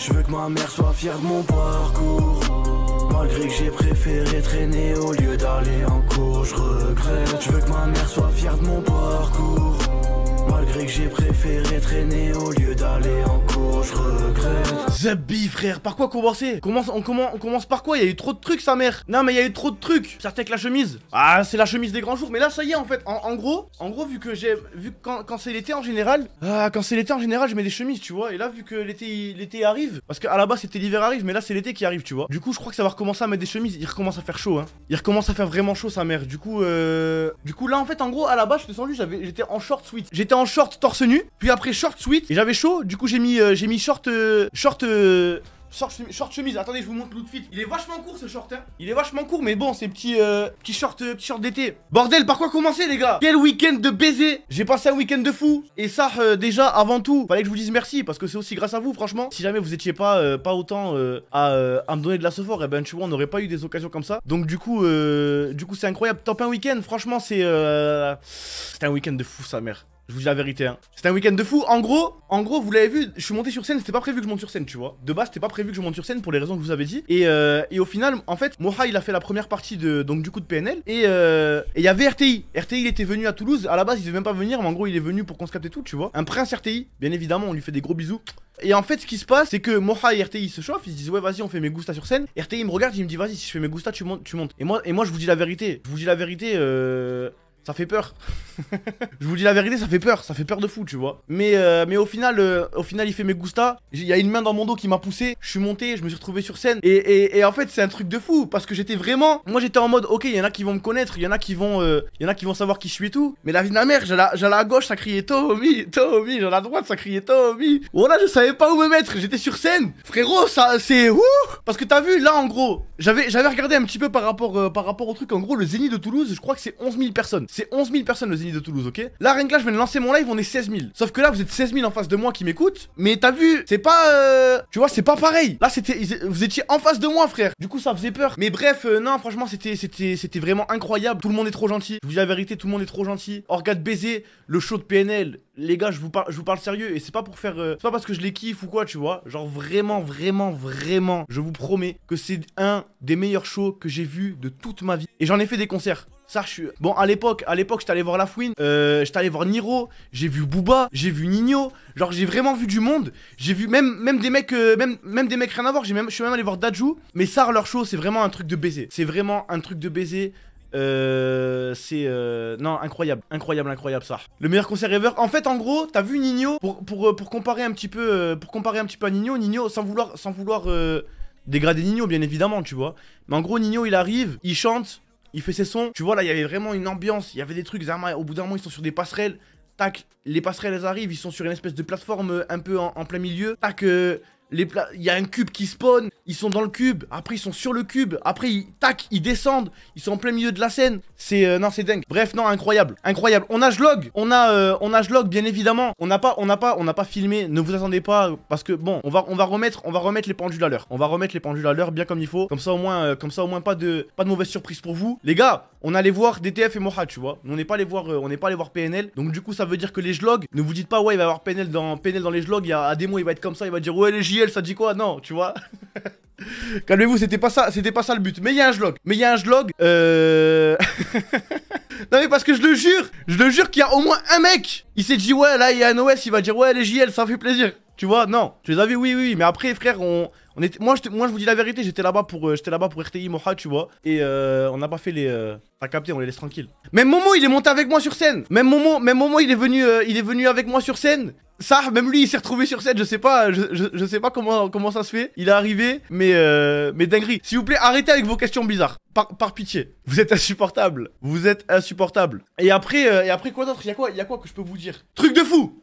Je veux que ma mère soit fière de mon parcours. Malgré que j'ai préféré traîner au lieu d'aller en cours, je regrette. Je veux que ma mère soit fière de mon parcours. Malgré que j'ai préféré traîner au lieu d'aller en cours frère, par quoi commencer on, commence, par quoi Il y a eu trop de trucs sa mère Non mais il y a eu trop de trucs Certains avec la chemise Ah c'est la chemise des grands jours Mais là ça y est en fait, en, gros En gros vu que j'ai... Vu que quand, c'est l'été en général ah, Quand c'est l'été en général je mets des chemises tu vois Et là vu que l'été arrive Parce qu'à la base c'était l'hiver arrive mais là c'est l'été qui arrive tu vois Du coup je crois que ça va recommencer à mettre des chemises Il recommence à faire chaud hein Il recommence à faire vraiment chaud sa mère Du coup euh... Du coup là en fait en gros à la base je suis descendu J'étais en short sweat J'étais en short torse nu Puis après short sweat Et j'avais chaud Du coup j'ai mis euh, euh, j'ai mis short, euh, short, euh, Short chemise, chemise, attendez je vous montre l'outfit Il est vachement court ce short hein Il est vachement court mais bon c'est petit, petit short, short d'été Bordel par quoi commencer les gars Quel week-end de baiser J'ai passé un week-end de fou Et ça déjà avant tout Fallait que je vous dise merci parce que c'est aussi grâce à vous franchement Si jamais vous étiez pas, pas autant à, me donner de la sophore Et eh ben tu vois on n'aurait pas eu des occasions comme ça Donc du coup du coup c'est incroyable Top un week-end franchement c'est C'était un week-end de fou sa mère je vous dis la vérité, hein. C'était un week-end de fou. En gros, en gros, vous l'avez vu, je suis monté sur scène, c'était pas prévu que je monte sur scène, tu vois. De base, c'était pas prévu que je monte sur scène pour les raisons que je vous avais dit. Et, euh, et au final, en fait, Moha, il a fait la première partie de, donc, du coup de PNL. Euh, et il y avait RTI. RTI, il était venu à Toulouse. À la base, il devait même pas venir, mais en gros, il est venu pour qu'on se capte et tout, tu vois. Un prince RTI, bien évidemment, on lui fait des gros bisous. Et en fait, ce qui se passe, c'est que Moha et RTI se chauffent. Ils se disent, ouais, vas-y, on fait mes Gusta sur scène. RTI me regarde, il me dit, vas-y, si je fais mes Gusta, tu montes. Tu montes. Et, moi, et moi, je vous dis la vérité. Je vous dis la vérité. Euh, ça fait peur. je vous dis la vérité, ça fait peur, ça fait peur de fou, tu vois. Mais, euh, mais au final, euh, au final, il fait mes gustas. Il y a une main dans mon dos qui m'a poussé. Je suis monté, je me suis retrouvé sur scène. Et, en fait, c'est un truc de fou parce que j'étais vraiment. Moi, j'étais en mode, ok, il y en a qui vont me connaître, il y en a qui vont, euh, y en a qui vont savoir qui je suis et tout. Mais la vie de ma mère, j'allais à gauche, ça criait Tommy, Tommy. J'allais à droite, ça criait Tommy. Voilà, je savais pas où me mettre. J'étais sur scène, frérot. Ça, c'est Parce que t'as vu là, en gros, j'avais, j'avais regardé un petit peu par rapport, par rapport au truc. En gros, le Zénith de Toulouse, je crois que c'est 11 000 personnes. C'est 11 000 personnes le Zénith de Toulouse, ok Là, rien que là, je viens de lancer mon live, on est 16 000. Sauf que là, vous êtes 16 000 en face de moi qui m'écoutent. Mais t'as vu, c'est pas. Euh, tu vois, c'est pas pareil. Là, c'était, vous étiez en face de moi, frère. Du coup, ça faisait peur. Mais bref, euh, non, franchement, c'était, vraiment incroyable. Tout le monde est trop gentil. Je vous dis la vérité, tout le monde est trop gentil. Orgade baiser, le show de PNL. Les gars, je vous parle, je vous parle sérieux et c'est pas pour faire, euh, c'est pas parce que je les kiffe ou quoi, tu vois. Genre vraiment, vraiment, vraiment, je vous promets que c'est un des meilleurs shows que j'ai vu de toute ma vie. Et j'en ai fait des concerts. Bon, à l'époque, à l'époque, j'étais allé voir La Fouine, euh, j'étais allé voir Niro, j'ai vu Booba, j'ai vu Nino. Genre, j'ai vraiment vu du monde. J'ai vu même, même des mecs, euh, même, même des mecs rien à voir. J'ai même, je suis même allé voir Dajou. Mais ça, leur show, c'est vraiment un truc de baiser. C'est vraiment un truc de baiser. Euh, c'est euh, non incroyable, incroyable, incroyable ça. Le meilleur concert ever. En fait, en gros, t'as vu Nino pour, pour, comparer un petit peu pour comparer un petit peu à Nino. Nino sans vouloir sans vouloir dégrader Nino bien évidemment, tu vois. Mais en gros, Nino il arrive, il chante, il fait ses sons. Tu vois, là, il y avait vraiment une ambiance, il y avait des trucs. au bout d'un moment, ils sont sur des passerelles. Tac, les passerelles, elles arrivent, ils sont sur une espèce de plateforme euh, un peu en, plein milieu. Tac, euh, il y a un cube qui spawn, ils sont dans le cube, après ils sont sur le cube, après ils, tac, ils descendent, ils sont en plein milieu de la scène. C'est euh, non, c'est dingue. Bref, non, incroyable, incroyable. On a Jlog, on a euh, on a Jlog bien évidemment. On n'a pas on n'a pas on n'a pas filmé, ne vous attendez pas parce que bon, on va on va remettre on va remettre les pendules à l'heure. On va remettre les pendules à l'heure bien comme il faut. Comme ça au moins euh, comme ça au moins pas de pas de mauvaise surprise pour vous. Les gars, on allait voir DTF et Moha, tu vois. On n'est pas allé voir on n'est pas allé voir PNL. Donc du coup, ça veut dire que les Jlog, ne vous dites pas ouais, il va y avoir PNL dans PNL dans les Jlog, il y a à des mots, il va être comme ça, il va dire ouais, les ça dit quoi Non, tu vois Calmez-vous, c'était pas ça, c'était pas ça le but. Mais il y a un jlog, mais il y a un jlog. Euh, non mais parce que je le jure, je le jure qu'il y a au moins un mec. Il s'est dit ouais, là il y a un OS, il va dire ouais les JL, ça fait plaisir. Tu vois Non, tu les avais oui, oui, Mais après, frère, on, on était, moi, je, moi, je vous dis la vérité, j'étais là-bas pour, euh, j'étais là-bas pour RTI Moha, tu vois. Et euh, on n'a pas fait les. T'as capté, on les laisse tranquilles. Même Momo, il est monté avec moi sur scène. Même Momo, même Momo, il est venu, il est venu avec moi sur scène ça, même lui, il s'est retrouvé sur scène. Je sais pas, je, je, sais pas comment, comment ça se fait. Il est arrivé, mais, euh, mais dinguerie. S'il vous plaît, arrêtez avec vos questions bizarres. Par, par, pitié. Vous êtes insupportable. Vous êtes insupportable. Et après, euh, et après quoi d'autre Il y a quoi Il y a quoi que je peux vous dire Truc de fou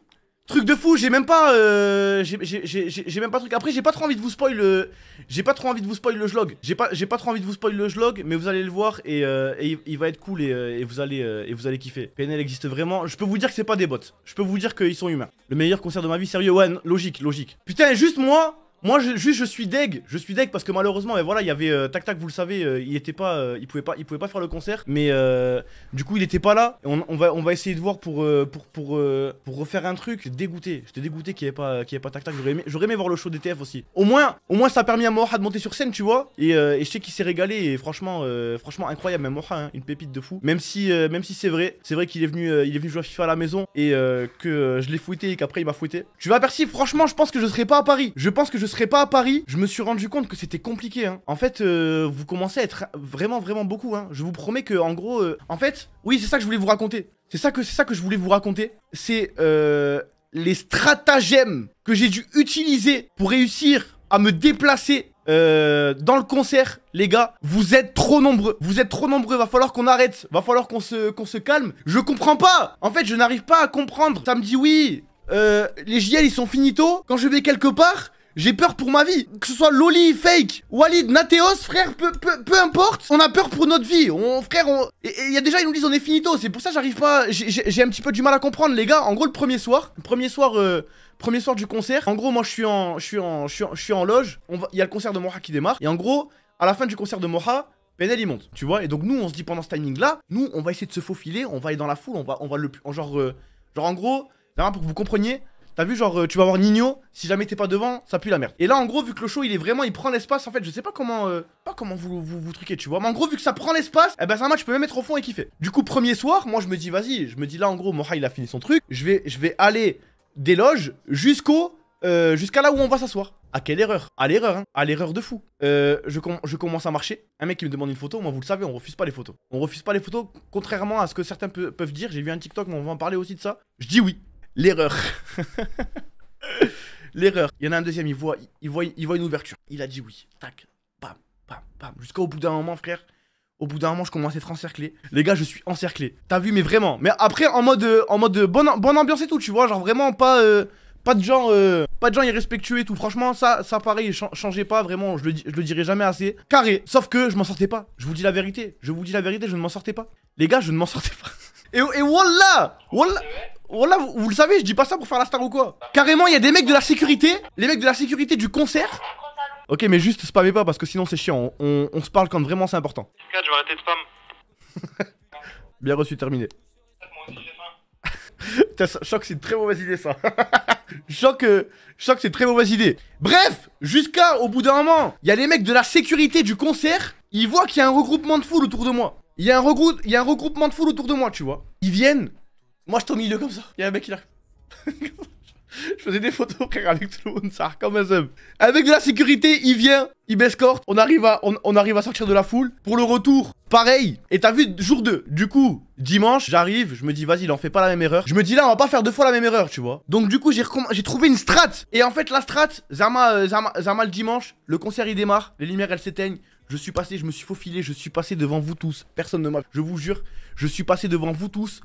Truc de fou, j'ai même pas euh, j'ai même pas truc. Après, j'ai pas trop envie de vous spoil le euh, j'ai pas trop envie de vous spoil le jlog J'ai pas j'ai pas trop envie de vous spoil le jlog mais vous allez le voir et, euh, il, va être cool et, euh, vous allez et vous allez kiffer. PNL existe vraiment. Je peux vous dire que c'est pas des bots. Je peux vous dire qu'ils sont humains. Le meilleur concert de ma vie, sérieux. Ouais, logique, logique. Putain, juste moi, moi, juste, je suis deg. Je suis deg parce que malheureusement, mais voilà, il y avait euh, Tac Tac, vous le savez, euh, il était pas, euh, il pouvait pas, il pouvait pas faire le concert. Mais du coup, il était pas là. On, on, va, on va essayer de voir pour, pour, pour, pour refaire un truc. Dégoûté. J'étais dégoûté qu'il y avait pas, qu'il pas Tac Tac. J'aurais aimé, voir le show d'ETF aussi. Au moins, au moins, ça a permis à Moha de monter sur scène, tu vois. Et, je sais qu'il s'est régalé. Et franchement, franchement, incroyable. Même Moha, hein, une pépite de fou. Même si, même si c'est vrai, c'est vrai qu'il est venu, il est venu jouer à FIFA à la maison et que je l'ai fouetté et qu'après il m'a fouetté. Tu vas Percy, franchement, je pense que je serais pas à Paris. Je pense que je je serais pas à Paris, je me suis rendu compte que c'était compliqué. Hein. En fait, euh, vous commencez à être vraiment, vraiment beaucoup. Hein. Je vous promets que, en gros, euh, en fait, oui, c'est ça que je voulais vous raconter. C'est ça que, c'est ça que je voulais vous raconter. C'est euh, les stratagèmes que j'ai dû utiliser pour réussir à me déplacer dans le concert, les gars, vous êtes trop nombreux. Vous êtes trop nombreux. Va falloir qu'on arrête. Va falloir qu'on se, qu'on se calme. Je comprends pas. En fait, je n'arrive pas à comprendre. Ça me dit oui. les JL ils sont finito. Quand je vais quelque part, j'ai peur pour ma vie. Que ce soit Loli, Fake, Walid, Nateos, frère, peu, peu, importe. On a peur pour notre vie. On, frère, on... Il y a déjà, ils nous disent on est finito. C'est pour ça j'arrive pas... J'ai un petit peu du mal à comprendre, les gars. En gros, le premier soir, le premier soir... Euh, premier soir du concert. En gros, moi, je suis en, je suis en, je suis en, loge. On il y a le concert de Moha qui démarre. Et en gros, à la fin du concert de Moha, Penel il monte, tu vois. Et donc nous, on se dit pendant ce timing-là, nous, on va essayer de se faufiler, on va aller dans la foule, on va, on va le, genre, euh, genre en gros, pour que vous compreniez, T'as vu, genre, euh, tu vas voir Nino, si jamais t'es pas devant, ça pue la merde. Et là, en gros, vu que le show, il est vraiment, il prend l'espace, en fait, je sais pas comment, euh, pas comment vous, vous, truquez, tu vois. Mais en gros, vu que ça prend l'espace, eh ben, c'est un match, je peux même mettre au fond et kiffer. Du coup, premier soir, moi, je me dis, vas-y, je me dis là, en gros, Moha, il a fini son truc, je vais, je vais aller des loges jusqu'au euh, jusqu'à là où on va s'asseoir. À quelle erreur À l'erreur, hein À l'erreur de fou. je, je, commence à marcher. Un mec il me demande une photo, moi vous le savez, on refuse pas les photos. On refuse pas les photos, contrairement à ce que certains peuvent dire. J'ai vu un TikTok, mais on va en parler aussi de ça. Je dis oui. L'erreur. L'erreur. Il y en a un deuxième, il voit, il, voit, il voit une ouverture. Il a dit oui. Tac. Pam, pam, pam. Jusqu'au bout d'un moment, frère. Au bout d'un moment, je commence à être encerclé. Les gars, je suis encerclé. T'as vu, mais vraiment. Mais après, en mode, euh, en mode euh, bonne, bonne ambiance et tout, tu vois. Genre vraiment pas. Euh, pas de gens, pas de gens irrespectueux et tout. Franchement, ça, ça pareil, changez pas vraiment. Je le, je le dirai jamais assez. Carré. Sauf que je m'en sortais pas. Je vous dis la vérité. Je vous dis la vérité. Je ne m'en sortais pas. Les gars, je ne m'en sortais pas. Et, voilà, Wallah vous, le savez, je dis pas ça pour faire la star ou quoi. Carrément, il y a des mecs de la sécurité, les mecs de la sécurité du concert. Ok, mais juste spammez pas parce que sinon c'est chiant. On, se parle quand vraiment c'est important. Bien reçu, terminé. Choc je sens que c'est une très mauvaise idée ça. je sens euh, c'est une très mauvaise idée. Bref, jusqu'à au bout d'un moment, il y a les mecs de la sécurité du concert, ils voient qu'il y a un regroupement de foule autour de moi. Il y, a un y un regroupement de foule autour de moi, tu vois. Ils viennent. Moi, je suis au milieu comme ça. Il y a un mec qui arrive. Je faisais des photos, frère, avec tout le monde, ça comme un zombie. Avec de la sécurité, il vient, il m'escorte, on, arrive à, on, arrive à sortir de la foule. Pour le retour, pareil. Et t'as vu, jour 2. Du coup, dimanche, j'arrive, je me dis, vas-y, il en fait pas la même erreur. Je me dis, là, on va pas faire deux fois la même erreur, tu vois. Donc, du coup, j'ai trouvé une strat. Et en fait, la strat, Zama, euh, Zama, Zama le dimanche, le concert il démarre, les lumières elles s'éteignent. Je suis passé, je me suis faufilé, je suis passé devant vous tous. Personne ne m'a. Je vous jure, je suis passé devant vous tous,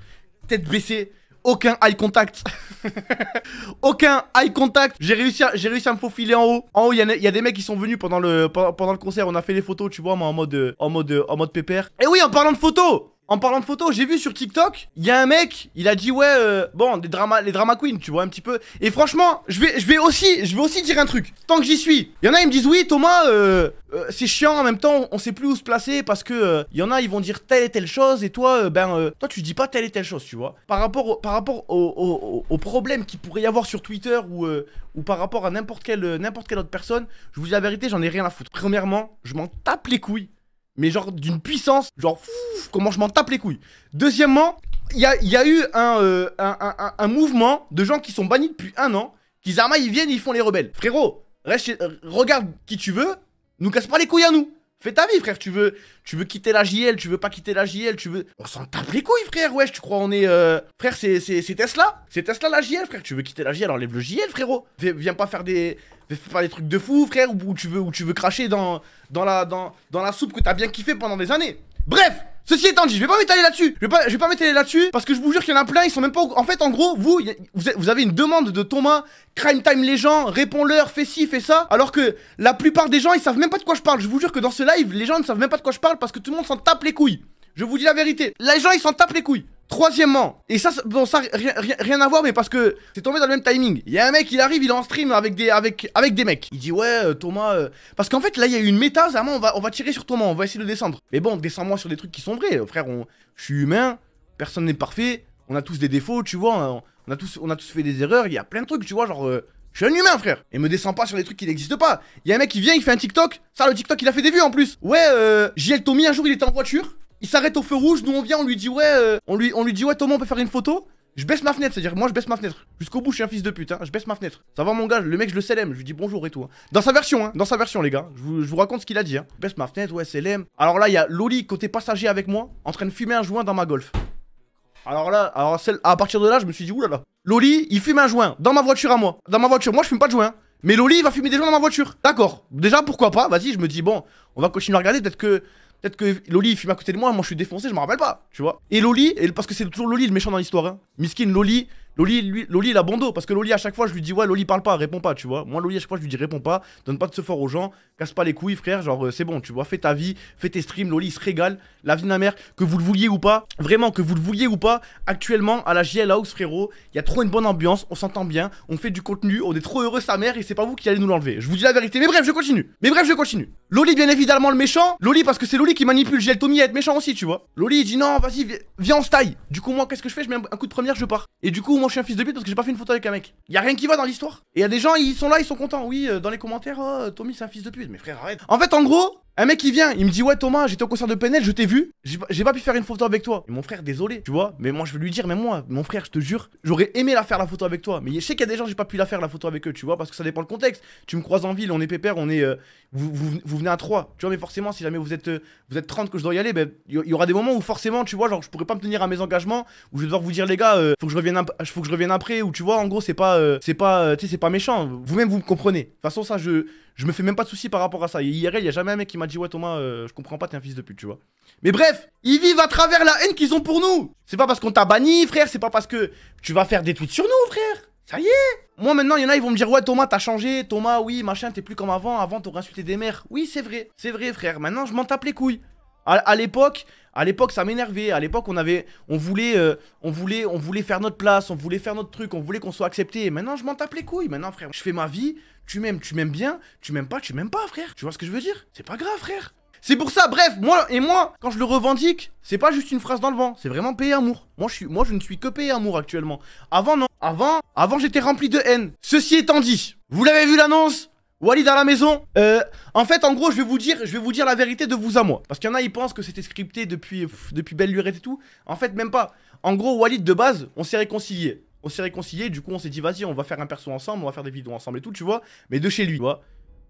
tête baissée, aucun eye contact. aucun eye contact. J'ai réussi, à, réussi à me faufiler en haut. En haut, il y, a des mecs qui sont venus pendant le, le concert. On a fait les photos, tu vois, moi, en mode, en mode, en mode pépère. Et eh oui, en parlant de photos, en parlant de photos, j'ai vu sur TikTok, il y a un mec, il a dit ouais, euh, bon, des dramas, les drama queens, tu vois un petit peu. Et franchement, je vais, je vais aussi, je vais aussi dire un truc. Tant que j'y suis, il y en a ils me disent oui, Thomas, euh, euh, c'est chiant. En même temps, on sait plus où se placer parce que il y en a ils vont dire telle et telle chose et toi, ben, toi tu dis pas telle et telle chose, tu vois. Par rapport, par rapport aux problèmes qu'il pourrait y avoir sur Twitter ou ou par rapport à n'importe quelle, n'importe quelle autre personne, je vous dis la vérité, j'en ai rien à foutre. Premièrement, je m'en tape les couilles mais genre d'une puissance, genre comment je m'en tape les couilles. Deuxièmement, il y a, eu euh, un, mouvement de gens qui sont bannis depuis un an, qui Zarma ils viennent, ils font les rebelles. Frérot, reste regarde qui tu veux, nous casse pas les couilles à nous. Fais ta vie frère, tu veux, tu veux quitter la JL, tu veux pas quitter la JL, tu veux... On s'en tape les couilles frère, wesh, tu crois on est... Euh, frère, c'est Tesla C'est Tesla la JL frère, tu veux quitter la JL, enlève le JL frérot. Viens pas faire des fais pas des trucs de fou, frère, ou tu veux, ou tu veux cracher dans, dans, la, dans, dans la soupe que t'as bien kiffé pendant des années. Bref, Ceci étant dit, je vais pas m'étaler là-dessus. Je vais pas, m'étaler là-dessus parce que je vous jure qu'il y en a plein. Ils sont même pas. En fait, en gros, vous, vous avez une demande de Thomas, crime time les gens, réponds-leur, fais ci, fais ça. Alors que la plupart des gens, ils savent même pas de quoi je parle. Je vous jure que dans ce live, les gens ne savent même pas de quoi je parle parce que tout le monde s'en tape les couilles. Je vous dis la vérité. Les gens, ils s'en tapent les couilles. Troisièmement, et ça, ça, rien, rien, à voir, mais parce que c'est tombé dans le même timing. Il y a un mec, il arrive, il est en stream avec des, avec, avec des mecs. Il dit, ouais, euh, Thomas. Euh, parce qu'en fait, là, il y a eu une méta, on va, on va tirer sur Thomas, on va essayer de descendre. Mais bon, descends-moi sur des trucs qui sont vrais, euh, frère. Je suis humain, personne n'est parfait, on a tous des défauts, tu vois. On, a, tous, on a tous fait des erreurs, il y a plein de trucs, tu vois, genre. Je suis un humain, frère. Et me descends pas sur des trucs qui n'existent pas. Il y a un mec qui vient, il fait un TikTok. Ça, le TikTok, il a fait des vues en plus. Ouais, euh, JL Tommy, un jour, il était en voiture. Il s'arrête au feu rouge, nous on vient, on lui dit ouais, euh, on, lui, on lui dit ouais Thomas on peut faire une photo je baisse ma fenêtre, c'est-à-dire moi je baisse ma fenêtre. Jusqu'au bout, je suis un fils de pute, hein. je baisse ma fenêtre. Ça va mon gars, le mec je le célème, je lui dis bonjour et tout. Hein. Dans sa version, hein, dans sa version les gars, je vous, raconte ce qu'il a dit. Hein. Je baisse ma fenêtre, ouais CLM. Alors là, il y a Loli côté passager avec moi, en train de fumer un joint dans ma golf. Alors là, alors à partir de là, je me suis dit oulala. Loli, il fume un joint dans ma voiture à moi. Dans ma voiture, moi je fume pas de joint. Mais Loli, il va fumer des joints dans ma voiture. D'accord. Déjà, pourquoi pas Vas-y, je me dis, bon, on va continuer à regarder. Peut-être que Peut-être que Loli il fume à côté de moi, moi je suis défoncé, je me rappelle pas, tu vois. Et Loli, parce que c'est toujours Loli le méchant dans l'histoire, hein. Miskin, Loli, Loli, lui, Loli, il a bon dos, parce que Loli, à chaque fois, je lui dis, ouais, Loli, parle pas, réponds pas, tu vois. Moi, Loli, à chaque fois, je lui dis, réponds pas, donne pas de ce fort aux gens, casse pas les couilles, frère, genre, euh, c'est bon, tu vois, fais ta vie, fais tes streams, Loli, il se régale, la vie de ma mère, que vous le vouliez ou pas, vraiment, que vous le vouliez ou pas, actuellement, à la JL House, frérot, il y a trop une bonne ambiance, on s'entend bien, on fait du contenu, on est trop heureux, sa mère, et c'est pas vous qui allez nous l'enlever. Je vous dis la vérité, mais bref, je continue, mais bref, je continue. Loli, bien évidemment, le méchant, Loli, parce que c'est Loli qui manipule JL Tommy à être méchant aussi, tu vois. Loli, il dit, non, vas-y, viens, on se Du coup, moi, qu'est-ce que je fais Je mets un coup de première, je pars. Et du coup, moi je suis un fils de pute parce que j'ai pas fait une photo avec un mec. Y a rien qui va dans l'histoire. Et y a des gens, ils sont là, ils sont contents. Oui, euh, dans les commentaires, oh, Tommy c'est un fils de pute. Mais frère, arrête. En fait, en gros, un mec il vient, il me dit ouais Thomas, j'étais au concert de PNL, je t'ai vu, j'ai pas pu faire une photo avec toi. Et mon frère, désolé, tu vois, mais moi je vais lui dire, mais moi, mon frère, je te jure, j'aurais aimé la faire la photo avec toi. Mais je sais qu'il y a des gens, j'ai pas pu la faire la photo avec eux, tu vois, parce que ça dépend le contexte. Tu me croises en ville, on est pépère, on est, euh, vous, venez à trois, tu vois, mais forcément si jamais vous êtes, euh, vous êtes 30 que je dois y aller, ben il y, aura des moments où forcément, tu vois, genre je pourrais pas me tenir à mes engagements, où je vais devoir vous dire les gars, euh, faut que je revienne, faut que je revienne après, ou tu vois, en gros c'est pas, c'est pas, tu sais, c'est pas méchant. Vous-même vous me comprenez. De toute façon ça, je, je me fais même pas de soucis par rapport à ça. IRL, il y a jamais un mec qui m'a dit ouais Thomas, euh, je comprends pas, t'es un fils de pute, tu vois. Mais bref, ils vivent à travers la haine qu'ils ont pour nous. C'est pas parce qu'on t'a banni, frère, c'est pas parce que tu vas faire des tweets sur nous, frère. Ça y est Moi maintenant, il y en a, ils vont me dire ouais Thomas, t'as changé, Thomas, oui, machin, t'es plus comme avant, avant t'aurais insulté des mères. Oui, c'est vrai, c'est vrai, frère. Maintenant, je m'en tape les couilles. à l'époque, à l'époque, ça m'énervait. À l'époque, on avait, on voulait, euh, on voulait, on voulait faire notre place, on voulait faire notre truc, on voulait qu'on soit accepté. maintenant, je m'en tape les couilles. Maintenant, frère, je fais ma vie. Tu m'aimes, tu m'aimes bien. Tu m'aimes pas, tu m'aimes pas, frère. Tu vois ce que je veux dire C'est pas grave, frère. C'est pour ça, bref, moi et moi, quand je le revendique, c'est pas juste une phrase dans le vent, c'est vraiment payer amour. Moi je, suis, moi, je ne suis que payer amour actuellement. Avant, non. Avant, avant, j'étais rempli de haine. Ceci étant dit, vous l'avez vu l'annonce Walid à la maison euh, En fait, en gros, je vais vous dire, je vais vous dire la vérité de vous à moi. Parce qu'il y en a, ils pensent que c'était scripté depuis, depuis belle lurette et tout. En fait, même pas. En gros, Walid, de base, on s'est réconcilié. On s'est réconcilié, du coup, on s'est dit, vas-y, on va faire un perso ensemble, on va faire des vidéos ensemble et tout, tu vois. Mais de chez lui, tu vois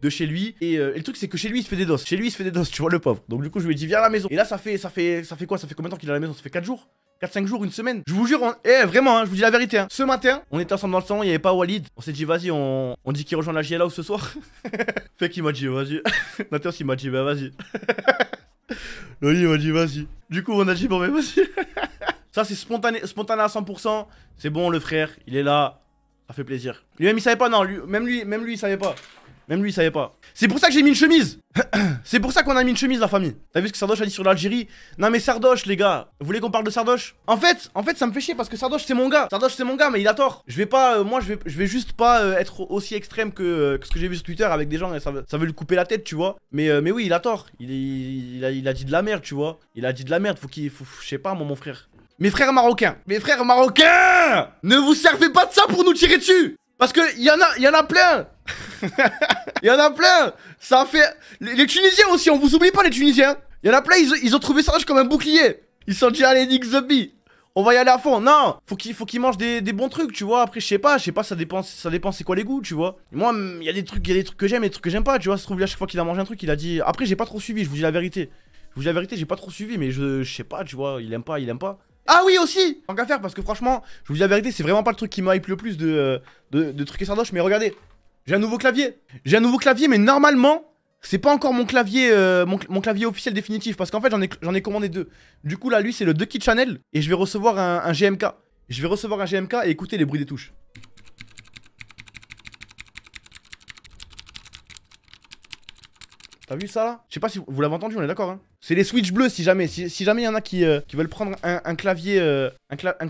de chez lui euh, et, le truc c'est que chez lui il se fait des doses chez lui il se fait des doses tu vois le pauvre donc du coup je lui ai dit viens à la maison et là ça fait ça fait ça fait quoi ça fait combien de temps qu'il est à la maison ça fait 4 jours 4-5 jours, une semaine. Je vous jure, eh, vraiment, hein, je vous dis la vérité. Hein. Ce matin, on était ensemble dans le salon, il n'y avait pas Walid. On s'est dit, vas-y, on... dit qu'il rejoint la GLA ce soir. fait qu'il m'a dit, vas-y. Nathan, il m'a dit, bah vas-y. Loli, il m'a dit, vas-y. Du coup, on a dit, bon, mais bah, vas-y. Ça, c'est spontané, spontané à 100%. C'est bon, le frère, il est là. Ça fait plaisir. Lui-même, il savait pas, non. Lui... Même, lui, même lui, savait pas. Même lui, il savait pas. C'est pour ça que j'ai mis une chemise. C'est pour ça qu'on a mis une chemise, la famille. T'as vu ce que Sardoche a dit sur l'Algérie Non, mais Sardoche, les gars. Vous voulez qu'on parle de Sardoche En fait, en fait, ça me fait chier parce que Sardoche, c'est mon gars. Sardoche, c'est mon gars, mais il a tort. Je vais pas, euh, moi, je vais, je vais juste pas euh, être aussi extrême euh, que, ce que j'ai vu sur Twitter avec des gens. Et ça, veut lui couper la tête, tu vois. Mais, mais oui, il a tort. Il, il, a, il, a, dit de la merde, tu vois. Il a dit de la merde. Faut qu'il, je sais pas, mon frère. Mes frères marocains, mes frères marocains, ne vous servez pas de ça pour nous tirer dessus. Parce que y en a, y en a plein Il y en a plein Ça fait... Les Tunisiens aussi, on vous oublie pas les Tunisiens Il y en a plein, ils, ont trouvé ça comme un bouclier Ils sont déjà allés Nick bee on va y aller à fond. Non, faut qu'il faut qu'il mange des, bons trucs, tu vois. Après, je sais pas, je sais pas, ça dépend, ça dépend c'est quoi les goûts, tu vois. Moi, il y a des trucs, il y a des trucs que j'aime, et des trucs que j'aime pas, tu vois. Ça se trouve, là, chaque fois qu'il a mangé un truc, il a dit. Après, j'ai pas trop suivi, je vous dis la vérité. Je vous dis la vérité, j'ai pas trop suivi, mais je, je sais pas, tu vois. Il aime pas, il aime pas. Ah oui aussi Tant qu'à faire parce que franchement, je vous dis la vérité, c'est vraiment pas le truc qui m'hype le plus de, euh, de, de trucs et sardoche, mais regardez, j'ai un nouveau clavier. J'ai un nouveau clavier, mais normalement, c'est pas encore mon clavier, euh, mon, clavier officiel définitif. Parce qu'en fait, j'en ai, commandé deux. Du coup, là, lui, c'est le 2 Channel. Et je vais recevoir un, GMK. Je vais recevoir un GMK et écouter les bruits des touches. T'as vu ça là Je sais pas si vous, l'avez entendu, on est d'accord. Hein c'est les switch bleus si jamais. Si, jamais il y en a qui, euh, veulent prendre un, clavier euh,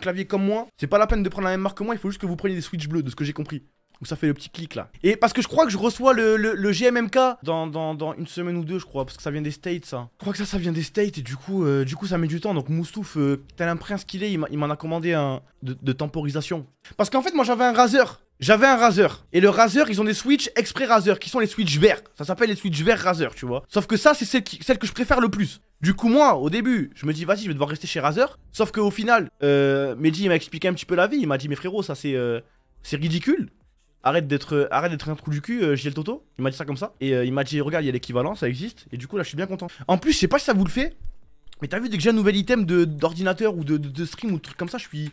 clavier comme moi, c'est pas la peine de prendre la même marque que moi. Il faut juste que vous preniez des switch bleus, de ce que j'ai compris où ça fait le petit clic là. Et parce que je crois que je reçois le, le, GMMK dans, dans, dans, une semaine ou deux, je crois, parce que ça vient des States ça. Je crois que ça, ça vient des States et du coup, euh, du coup ça met du temps. Donc Moustouf, euh, tel un prince qu'il est, il m'en a commandé un de, temporisation. Parce qu'en fait, moi j'avais un Razer. J'avais un Razer. Et le Razer, ils ont des Switch exprès Razer, qui sont les switches verts. Ça s'appelle les switches verts Razer, tu vois. Sauf que ça, c'est celle, que je préfère le plus. Du coup, moi, au début, je me dis, vas-y, je vais devoir rester chez Razer. Sauf qu'au final, euh, Mehdi, il m'a expliqué un petit peu la vie. Il m'a dit, mais frérot, ça c'est... Euh, c'est ridicule arrête d'être arrête d'être un trou du cul, euh, le Toto. Il m'a dit ça comme ça. Et euh, il m'a dit, regarde, il y a l'équivalent, ça existe. Et du coup, là, je suis bien content. En plus, je sais pas si ça vous le fait, mais t'as vu, dès que j'ai un nouvel item d'ordinateur ou de, stream ou de trucs comme ça, je suis,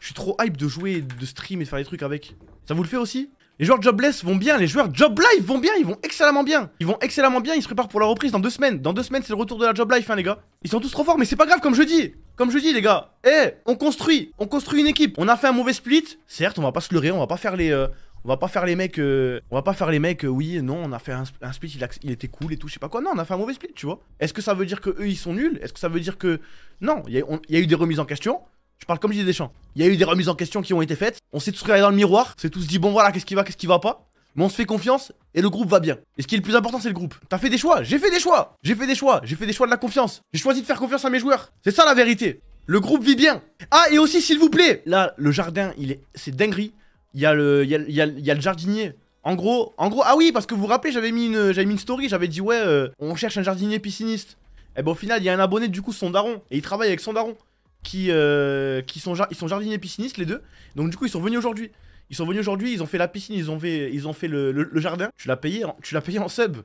je suis trop hype de jouer, de stream et de faire des trucs avec. Ça vous le fait aussi les joueurs jobless vont bien, les joueurs job life vont bien, ils vont excellemment bien. Ils vont excellemment bien, ils se préparent pour la reprise dans deux semaines. Dans deux semaines, c'est le retour de la job life, hein, les gars. Ils sont tous trop forts, mais c'est pas grave, comme je dis. Comme je dis, les gars. Eh, on construit, on construit une équipe. On a fait un mauvais split. Certes, on va pas se leurrer, on va pas faire les. Euh, on va pas faire les mecs, euh, on va pas faire les mecs, euh, oui, non, on a fait un, split, il, était cool et tout, je sais pas quoi. Non, on a fait un mauvais split, tu vois. Est-ce que ça veut dire que eux ils sont nuls Est-ce que ça veut dire que non Il y, a eu des remises en question. Je parle comme j'ai des champs. Il y a eu des remises en question qui ont été faites. On s'est tous regardés dans le miroir. C'est tous dit bon voilà, qu'est-ce qui va, qu'est-ce qui va pas. Mais on se fait confiance et le groupe va bien. Et ce qui est le plus important, c'est le groupe. T'as fait des choix, j'ai fait des choix, j'ai fait des choix, j'ai fait des choix de la confiance. J'ai choisi de faire confiance à mes joueurs. C'est ça la vérité. Le groupe vit bien. Ah, et aussi, s'il vous plaît, là, le jardin, il est, c'est dinguerie il y, a le, le jardinier. En gros, en gros, ah oui, parce que vous vous rappelez, j'avais mis une, j'avais mis une story, j'avais dit ouais, euh, on cherche un jardinier pisciniste. Et eh bah ben, au final, il y a un abonné du coup, son daron, et il travaille avec son daron, qui, euh, qui sont, ils sont jardiniers piscinistes les deux. Donc du coup, ils sont venus aujourd'hui. Ils sont venus aujourd'hui, ils ont fait la piscine, ils ont fait, ils ont fait le, jardin. Tu l'as payé, tu l'as payé en sub.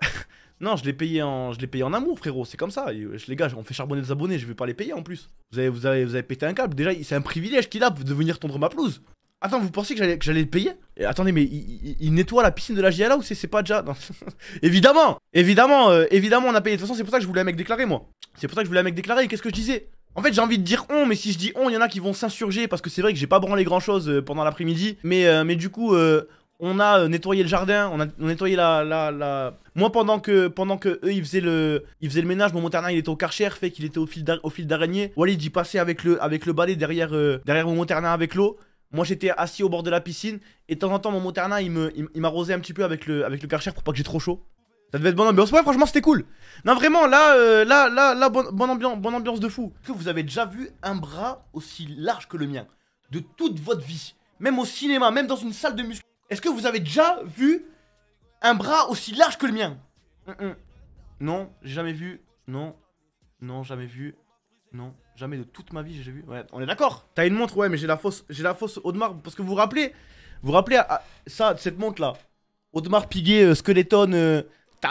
non, je l'ai payé en, je l'ai payé en amour, frérot. C'est comme ça. Euh, les gars, on fait charbonner les abonnés, je vais pas les payer en plus. Vous avez, vous avez, vous avez pété un câble. Déjà, c'est un privilège qu'il a de venir tondre ma pelouse. Attends, vous pensez que j'allais le payer Attendez, mais il, nettoie la piscine de la JLA ou c'est pas déjà Évidemment Évidemment euh, Évidemment, on a payé. De toute façon, c'est pour ça que je voulais un mec déclarer moi. C'est pour ça que je voulais un mec déclarer, Qu'est-ce que je disais en fait, j'ai envie de dire on, mais si je dis on, il y en a qui vont s'insurger parce que c'est vrai que j'ai pas branlé grand chose euh, pendant l'après-midi. Mais, euh, mais du coup, on a nettoyé le jardin, on a, nettoyé la, la, la, Moi, pendant que, pendant que eux, ils faisaient le, ils faisaient le ménage, mon monternin, il était au karcher, fait qu'il était au fil d'araignée. Walid, il passait avec le, avec le balai derrière, derrière mon avec l'eau. Moi, j'étais assis au bord de la piscine et de temps en temps, mon moterna il m'arrosait il, un petit peu avec le, avec le karcher pour pas que j'ai trop chaud. Ça devait être bonne ambiance. Ouais, franchement, c'était cool. Non, vraiment, là, euh, là, là, là, bonne, ambiance, bonne ambiance de fou. Est-ce que vous avez déjà vu un bras aussi large que le mien De toute votre vie. Même au cinéma, même dans une salle de muscu. Est-ce que vous avez déjà vu un bras aussi large que le mien Non, j'ai jamais vu. Non, non, jamais vu. Non, jamais de toute ma vie j'ai vu. Ouais, on est d'accord. T'as une montre, ouais, mais j'ai la fausse, j'ai la fausse Audemars. Parce que vous vous rappelez, vous rappelez à, ah, ça, cette montre là, Audemars Piguet, euh, Skeleton, euh,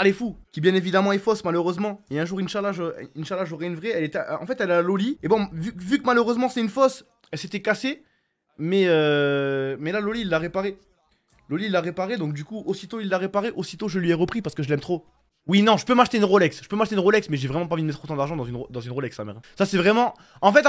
les fous, qui bien évidemment est fausse malheureusement. Et un jour, Inch'Allah, j'aurai une vraie. Elle était, en fait, elle a Loli. Et bon, vu, que malheureusement c'est une fausse, elle s'était cassée. Mais euh, mais là, Loli il l'a réparée. Loli il l'a réparé, donc du coup, aussitôt il l'a réparée, aussitôt je lui ai repris parce que je l'aime trop. Oui, non, je peux m'acheter une Rolex. Je peux m'acheter une Rolex, mais j'ai vraiment pas envie de mettre autant d'argent dans une, dans une Rolex, sa mère. Ça, c'est vraiment. En fait,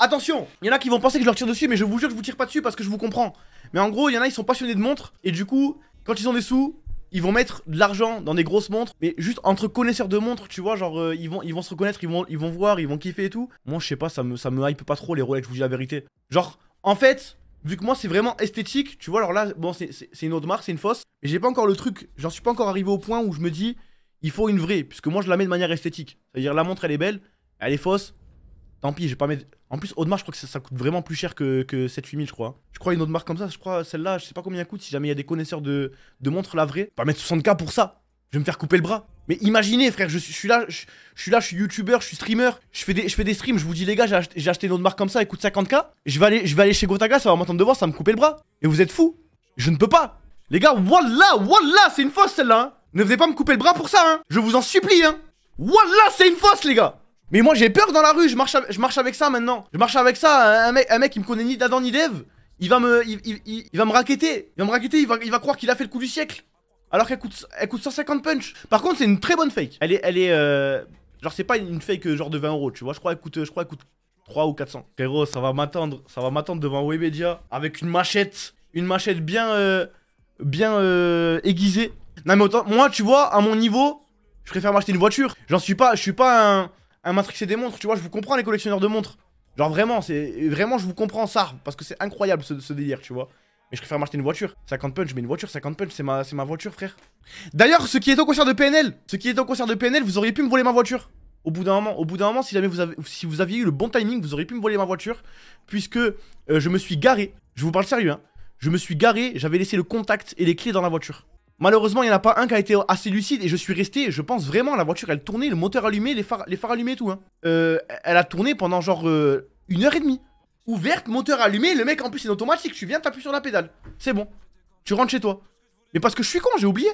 attention, il y en a qui vont penser que je leur tire dessus, mais je vous jure que je vous tire pas dessus parce que je vous comprends. Mais en gros, il y en a, ils sont passionnés de montres, et du coup, quand ils ont des sous, ils vont mettre de l'argent dans des grosses montres, mais juste entre connaisseurs de montres, tu vois, genre euh, ils vont ils vont se reconnaître, ils vont ils vont voir, ils vont kiffer et tout. Moi, je sais pas, ça me ça me hype pas trop les Rolex, je vous dis la vérité. Genre en fait, vu que moi c'est vraiment esthétique, tu vois, alors là bon, c'est une autre marque, c'est une fausse, mais j'ai pas encore le truc, j'en suis pas encore arrivé au point où je me dis il faut une vraie, puisque moi je la mets de manière esthétique. C'est-à-dire la montre elle est belle, elle est fausse, tant pis, je vais pas mettre. En plus, Audemars, je crois que ça, coûte vraiment plus cher que, que 8000 je crois. Je crois une autre marque comme ça, je crois celle-là, je sais pas combien elle coûte. Si jamais il y a des connaisseurs de, de montres la vraie, pas mettre 60K pour ça. Je vais me faire couper le bras. Mais imaginez, frère, je, suis là, je, suis là, je suis youtubeur, je suis streamer, je fais des, je fais des streams, je vous dis les gars, j'ai acheté, une autre marque comme ça, elle coûte 50k. Je vais aller, je vais aller chez Gotaga, ça va m'entendre de voir, ça va me couper le bras. Et vous êtes fous Je ne peux pas. Les gars, voilà, voilà, c'est une fausse celle-là. Hein. Ne venez pas me couper le bras pour ça, hein Je vous en supplie, hein Voilà, c'est une fosse, les gars Mais moi, j'ai peur dans la rue, je marche, je marche avec ça maintenant. Je marche avec ça, un mec, un mec me connaît ni d'Adam ni d'Eve, il va me... Il, va me raqueter. Il va me raqueter, il va, croire qu'il a fait le coup du siècle. Alors qu'elle coûte, 150 punch. Par contre, c'est une très bonne fake. Elle est... Elle est euh, Genre, c'est pas une fake genre de 20 euros, tu vois. Je crois qu'elle coûte, je crois, qu'elle coûte 3 ou 400. Frérot, ça va m'attendre. Ça va m'attendre devant Webedia avec une machette. Une machette bien... Euh, bien euh, aiguisée. Non mais autant, moi tu vois, à mon niveau, je préfère m'acheter une voiture. J'en suis pas, je suis pas un, un matrixé des montres, tu vois, je vous comprends les collectionneurs de montres. Genre vraiment, c'est vraiment je vous comprends ça, parce que c'est incroyable ce, délire, tu vois. Mais je préfère m'acheter une voiture. 50 punch, mais une voiture, 50 punch, c'est ma, voiture, frère. D'ailleurs, ce qui est au concert de PNL, ce qui est au concert de PNL, vous auriez pu me voler ma voiture. Au bout d'un moment, au bout d'un moment, si jamais vous si vous aviez eu le bon timing, vous auriez pu me voler ma voiture, puisque euh, je me suis garé. Je vous parle sérieux, hein. Je me suis garé, j'avais laissé le contact et les clés dans la voiture. Malheureusement, il n'y en a pas un qui a été assez lucide et je suis resté, je pense vraiment, la voiture elle tournait, le moteur allumé, les phares, allumés et tout. Hein. Euh, elle a tourné pendant genre euh, une heure et demie. Ouverte, moteur allumé, le mec en plus c'est automatique, tu viens, t'appuies sur la pédale. C'est bon, tu rentres chez toi. Mais parce que je suis con, j'ai oublié.